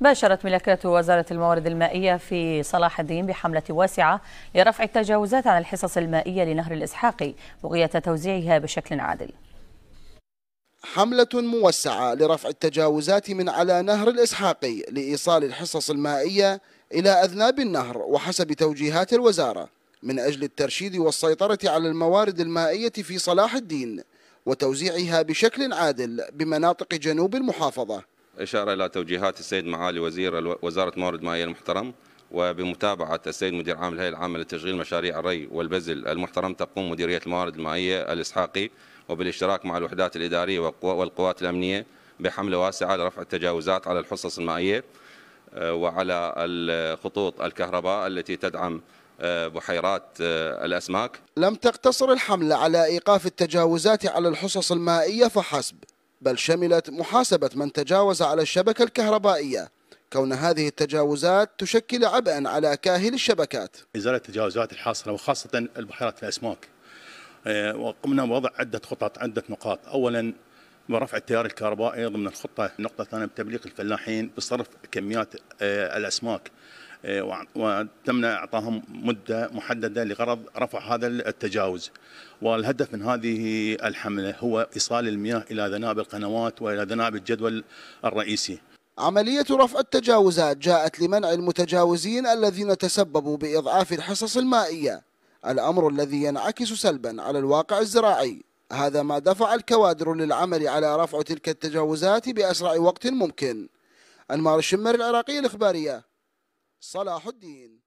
باشرت ملكات وزارة الموارد المائية في صلاح الدين بحملة واسعة لرفع التجاوزات عن الحصص المائية لنهر الإسحاقي بغية توزيعها بشكل عادل حملة موسعة لرفع التجاوزات من على نهر الإسحاقي لإيصال الحصص المائية إلى أذناب النهر وحسب توجيهات الوزارة من أجل الترشيد والسيطرة على الموارد المائية في صلاح الدين وتوزيعها بشكل عادل بمناطق جنوب المحافظة إشارة إلى توجيهات السيد معالي وزير وزارة موارد مائية المحترم وبمتابعة السيد مدير عام الهيئة العامة لتشغيل مشاريع الري والبذل المحترم تقوم مديرية الموارد المائية الإسحاقي وبالاشتراك مع الوحدات الإدارية والقوات الأمنية بحملة واسعة لرفع التجاوزات على الحصص المائية آه، وعلى الخطوط الكهرباء التي تدعم آه، بحيرات آه، الأسماك لم تقتصر الحملة على إيقاف التجاوزات على الحصص المائية فحسب بل شملت محاسبة من تجاوز على الشبكة الكهربائية كون هذه التجاوزات تشكل عبئا على كاهل الشبكات إزالة التجاوزات الحاصلة وخاصة البحيرات الأسماك آه، وقمنا بوضع عدة خطط عدة نقاط أولا برفع التيار الكهربائي ضمن الخطة النقطة الثانية بتبليغ الفلاحين بصرف كميات آه، الأسماك إيه، وتم اعطائهم مده محدده لغرض رفع هذا التجاوز والهدف من هذه الحمله هو ايصال المياه الى ذناب القنوات والى ذناب الجدول الرئيسي عملية رفع التجاوزات جاءت لمنع المتجاوزين الذين تسببوا بإضعاف الحصص المائية الأمر الذي ينعكس سلبا على الواقع الزراعي هذا ما دفع الكوادر للعمل على رفع تلك التجاوزات بأسرع وقت ممكن أنمار الشمر العراقي الإخبارية صلاح الدين